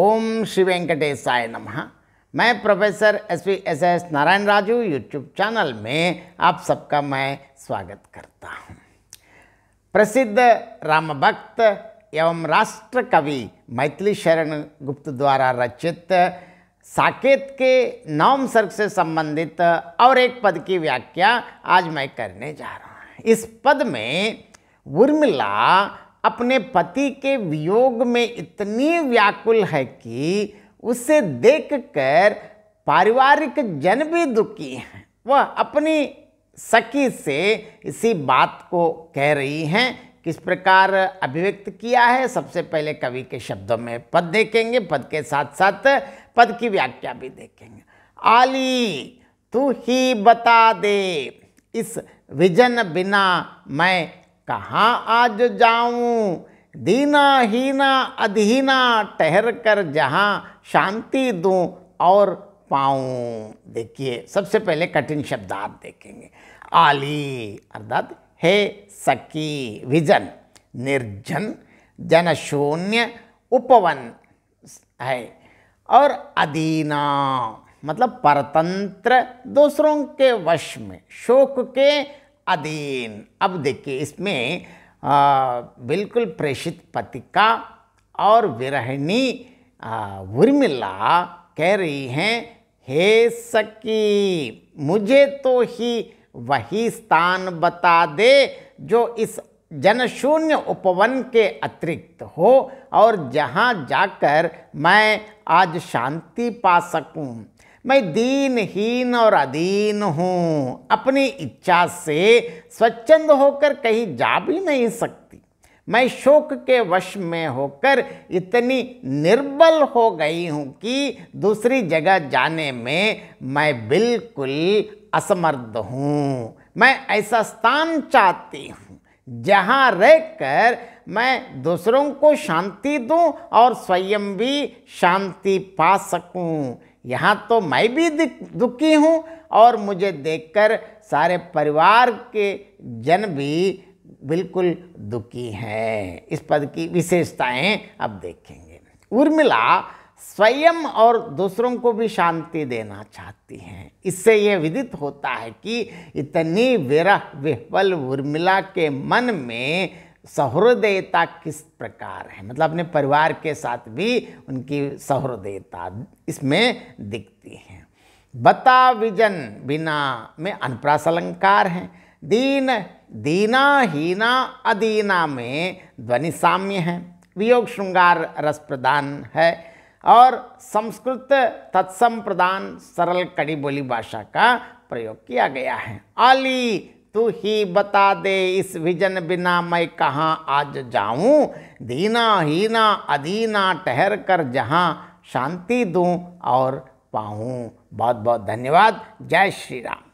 ओम श्री वेंकटेशाय नमः मैं professor S P S S Narayana Raju YouTube channel में आप सबका मैं स्वागत करता हूँ प्रसिद्ध राम भक्त एवं राष्ट्र कवि मैथिली शरण गुप्त द्वारा रचित साकेत के नवम सर्ग से संबंधित और एक पद की व्याख्या आज मैं करने जा रहा हूँ इस पद में उर्मिला अपने पति के वियोग में इतनी व्याकुल है कि उसे देखकर पारिवारिक जन भी दुखी हैं वह अपनी सखी से इसी बात को कह रही हैं किस प्रकार अभिव्यक्त किया है सबसे पहले कवि के शब्दों में पद देखेंगे पद के साथ साथ पद की व्याख्या भी देखेंगे आली तू ही बता दे इस विजन बिना मैं कहाँ आज जाऊँ दीना हीना अधीना ठहर कर जहाँ शांति दूँ और पाऊँ देखिए सबसे पहले कठिन शब्दार्थ देखेंगे आली अर्थात हे सकी विजन निर्जन जनशून्य उपवन है और अधीना मतलब परतंत्र दूसरों के वश में शोक के अधीन अब देखिए इसमें बिल्कुल प्रेषित पतिका और विरहणी उर्मिला कह रही हैं हे सकी मुझे तो ही वही स्थान बता दे जो इस जनशून्य उपवन के अतिरिक्त हो और जहाँ जाकर मैं आज शांति पा सकूँ मैं दीनहीन और अधीन हूँ अपनी इच्छा से स्वच्छंद होकर कहीं जा भी नहीं सकती मैं शोक के वश में होकर इतनी निर्बल हो गई हूँ कि दूसरी जगह जाने में मैं बिल्कुल असमर्थ हूँ मैं ऐसा स्थान चाहती हूँ जहाँ रहकर मैं दूसरों को शांति दूँ और स्वयं भी शांति पा सकूँ यहाँ तो मैं भी दुखी हूँ और मुझे देखकर सारे परिवार के जन भी बिल्कुल दुखी हैं इस पद की विशेषताएं अब देखेंगे उर्मिला स्वयं और दूसरों को भी शांति देना चाहती हैं इससे यह विदित होता है कि इतनी विरह विह्वल उर्मिला के मन में सहृदयता किस प्रकार है मतलब अपने परिवार के साथ भी उनकी सहृदयता इसमें दिखती है बता विजन बिना में अनप्रास अलंकार है दीन दीना हीना अदीना में ध्वनि साम्य है वियोग श्रृंगार रस प्रदान है और संस्कृत तत्सम प्रदान सरल कड़ी बोली भाषा का प्रयोग किया गया है अली तू ही बता दे इस विजन बिना मैं कहाँ आज जाऊँ दीना हीना अधीना ठहर कर जहाँ शांति दूँ और पाऊँ बहुत बहुत धन्यवाद जय श्री राम